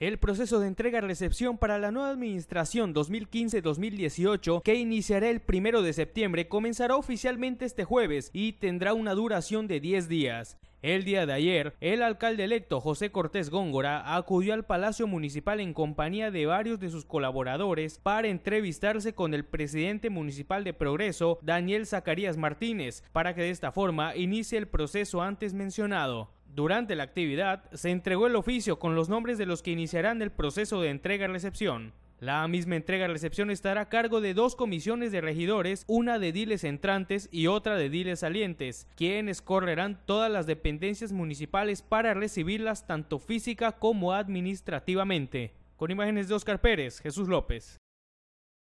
El proceso de entrega-recepción para la nueva administración 2015-2018, que iniciará el 1 de septiembre, comenzará oficialmente este jueves y tendrá una duración de 10 días. El día de ayer, el alcalde electo José Cortés Góngora acudió al Palacio Municipal en compañía de varios de sus colaboradores para entrevistarse con el presidente municipal de Progreso, Daniel Zacarías Martínez, para que de esta forma inicie el proceso antes mencionado. Durante la actividad, se entregó el oficio con los nombres de los que iniciarán el proceso de entrega-recepción. La misma entrega-recepción estará a cargo de dos comisiones de regidores, una de diles entrantes y otra de diles salientes, quienes correrán todas las dependencias municipales para recibirlas tanto física como administrativamente. Con imágenes de Oscar Pérez, Jesús López.